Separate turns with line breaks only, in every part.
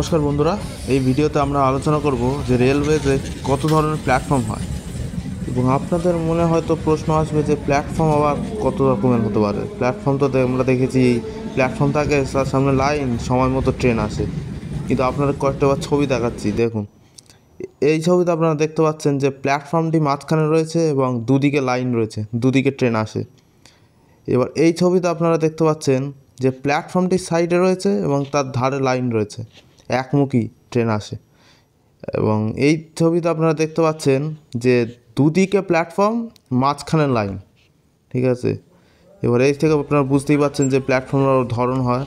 নমস্কার বন্ধুরা এই ভিডিওতে আমরা আলোচনা করব যে রেলওয়েতে কত ধরনের প্ল্যাটফর্ম হয় এবং আপনাদের মনে হয়তো প্রশ্ন আসবে যে প্ল্যাটফর্ম আবার কত রকমের হতে পারে প্ল্যাটফর্ম তো আমরা দেখেছি প্ল্যাটফর্ম থাকে তার সামনে লাইন সময় মতো ট্রেন আসে কিন্তু আপনাদের কয়েকটা ছবি দেখাচ্ছি দেখুন এই ছবিতে আপনারা দেখতে পাচ্ছেন যে প্ল্যাটফর্মটি মাঝখানে রয়েছে এবং দুদিকে লাইন রয়েছে দুদিকে ট্রেন আসে এবার এই ছবিতে আপনারা দেখতে পাচ্ছেন যে প্ল্যাটফর্মটি সাইডে রয়েছে এবং তার ধারে লাইন রয়েছে একমুখী ট্রেন আসে এবং এই ছবিতে আপনারা দেখতে পাচ্ছেন যে দুদিকে প্ল্যাটফর্ম মাঝখানে লাইন ঠিক আছে এবার এই থেকে আপনারা বুঝতেই পাচ্ছেন যে প্ল্যাটফর্মের ধরন হয়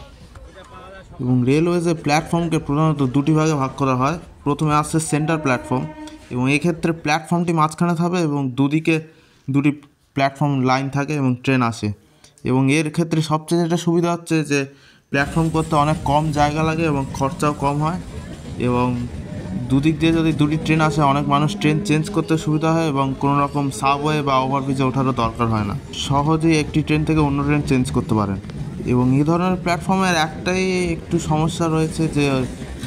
এবং রেলওয়েজের প্ল্যাটফর্মকে প্রধানত দুটি ভাগে ভাগ করা হয় প্রথমে আসছে সেন্টার প্ল্যাটফর্ম এবং এক্ষেত্রে প্ল্যাটফর্মটি মাঝখানে থাকে এবং দুদিকে দুটি প্ল্যাটফর্ম লাইন থাকে এবং ট্রেন আসে এবং এর ক্ষেত্রে সবচেয়ে যেটা সুবিধা হচ্ছে যে প্ল্যাটফর্ম করতে অনেক কম জায়গা লাগে এবং খরচাও কম হয় এবং দুদিক দিয়ে যদি দুটি ট্রেন আসে অনেক মানুষ ট্রেন চেঞ্জ করতে সুবিধা হয় এবং কোনো রকম সাবওয়ে বা ওভারব্রিজে ওঠারও দরকার হয় না সহজেই একটি ট্রেন থেকে অন্য ট্রেন চেঞ্জ করতে পারেন এবং এই ধরনের প্ল্যাটফর্মের একটাই একটু সমস্যা রয়েছে যে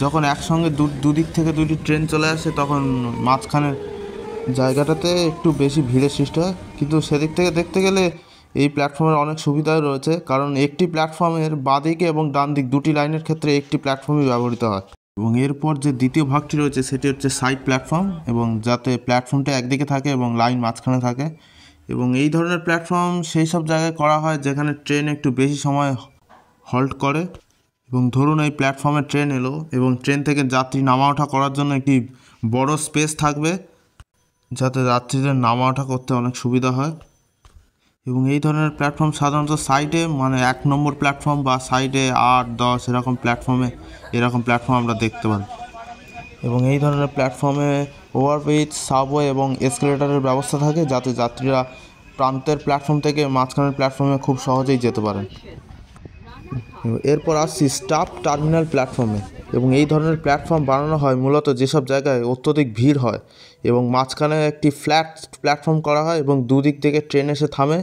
যখন একসঙ্গে দু দুদিক থেকে দুটি ট্রেন চলে আসে তখন মাঝখানের জায়গাটাতে একটু বেশি ভিড়ের সৃষ্টি হয় কিন্তু সেদিক থেকে দেখতে গেলে এই প্ল্যাটফর্মের অনেক সুবিধাই রয়েছে কারণ একটি প্ল্যাটফর্মের বাঁদিকে এবং ডান দিক দুটি লাইনের ক্ষেত্রে একটি প্ল্যাটফর্মই ব্যবহৃত হয় এবং এরপর যে দ্বিতীয় ভাগটি রয়েছে সেটি হচ্ছে সাইড প্ল্যাটফর্ম এবং যাতে প্ল্যাটফর্মটা একদিকে থাকে এবং লাইন মাঝখানে থাকে এবং এই ধরনের প্ল্যাটফর্ম সেই সব জায়গায় করা হয় যেখানে ট্রেন একটু বেশি সময় হল্ট করে এবং ধরুন এই প্ল্যাটফর্মে ট্রেন এলো এবং ট্রেন থেকে যাত্রী নামা ওঠা করার জন্য একটি বড় স্পেস থাকবে যাতে যাত্রীদের নামা ওঠা করতে অনেক সুবিধা হয় এবং এই ধরনের প্ল্যাটফর্ম সাধারণত সাইডে মানে এক নম্বর প্ল্যাটফর্ম বা সাইডে আট দশ এরকম প্ল্যাটফর্মে এরকম প্ল্যাটফর্ম আমরা দেখতে পাই এবং এই ধরনের প্ল্যাটফর্মে ওভারব্রিজ সাবওয়ে এবং এসকেলেটারের ব্যবস্থা থাকে যাতে যাত্রীরা প্রান্তের প্ল্যাটফর্ম থেকে মাঝখানের প্ল্যাটফর্মে খুব সহজেই যেতে পারেন এরপর আসছি স্টাফ টার্মিনাল প্ল্যাটফর্মে এবং এই ধরনের প্ল্যাটফর্ম বানানো হয় মূলত যেসব জায়গায় অত্যধিক ভিড় হয় এবং মাঝখানে একটি ফ্ল্যাট প্ল্যাটফর্ম করা হয় এবং দুদিক থেকে ট্রেন এসে থামে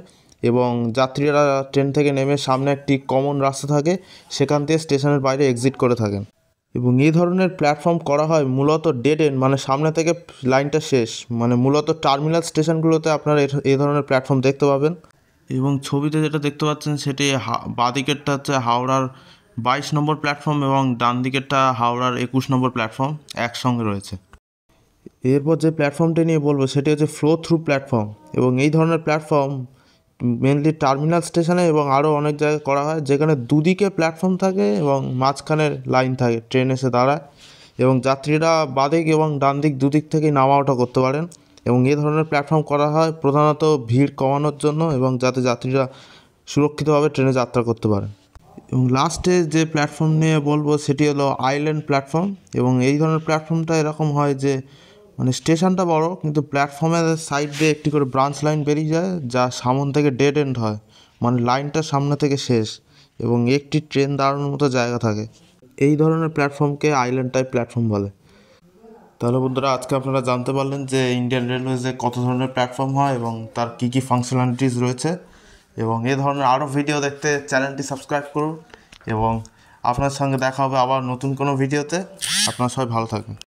এবং যাত্রীরা ট্রেন থেকে নেমে সামনে একটি কমন রাস্তা থাকে সেখান থেকে স্টেশনের বাইরে এক্সিট করে থাকেন এবং এই ধরনের প্ল্যাটফর্ম করা হয় মূলত ডেড এন্ড মানে সামনে থেকে লাইনটা শেষ মানে মূলত টার্মিনাল স্টেশনগুলোতে আপনারা এই ধরনের প্ল্যাটফর্ম দেখতে পাবেন এবং ছবিতে যেটা দেখতে পাচ্ছেন সেটি বাঁদিকেরটা হচ্ছে হাওড়ার বাইশ নম্বর প্ল্যাটফর্ম এবং ডান দিকেরটা হাওড়ার একুশ নম্বর প্ল্যাটফর্ম একসঙ্গে রয়েছে এরপর যে প্ল্যাটফর্মটি নিয়ে বলবো সেটি হচ্ছে ফ্লো থ্রু প্ল্যাটফর্ম এবং এই ধরনের প্ল্যাটফর্ম মেনলি টার্মিনাল স্টেশনে এবং আরও অনেক জায়গায় করা হয় যেখানে দুদিকে প্ল্যাটফর্ম থাকে এবং মাঝখানের লাইন থাকে ট্রেন এসে দাঁড়ায় এবং যাত্রীরা বাদিক এবং ডান দিক দুদিক থেকে নামা ওঠা করতে পারেন এবং এ ধরনের প্ল্যাটফর্ম করা হয় প্রধানত ভিড় কমানোর জন্য এবং যাতে যাত্রীরা সুরক্ষিতভাবে ট্রেনে যাত্রা করতে পারেন এবং লাস্টে যে প্ল্যাটফর্ম নিয়ে বলবো সেটি হলো আইল্যান্ড প্ল্যাটফর্ম এবং এই ধরনের প্ল্যাটফর্মটা এরকম হয় যে মানে স্টেশনটা বড় কিন্তু প্ল্যাটফর্মের সাইড দিয়ে একটি করে ব্রাঞ্চ লাইন বেরিয়ে যায় যা সামন থেকে ডেড এন্ড হয় মানে লাইনটা সামনে থেকে শেষ এবং একটি ট্রেন দাঁড়ানোর মতো জায়গা থাকে এই ধরনের প্ল্যাটফর্মকে আইল্যান্ড টাইপ প্ল্যাটফর্ম বলে তাহলে বন্ধুরা আজকে আপনারা জানতে পারলেন যে ইন্ডিয়ান রেলওয়েজে কত ধরনের প্ল্যাটফর্ম হয় এবং তার কী কী ফাংশনালিটিস রয়েছে এবং এ ধরনের আরও ভিডিও দেখতে চ্যানেলটি সাবস্ক্রাইব করুন এবং আপনার সঙ্গে দেখা হবে আবার নতুন কোনো ভিডিওতে আপনারা সবাই ভালো থাকবেন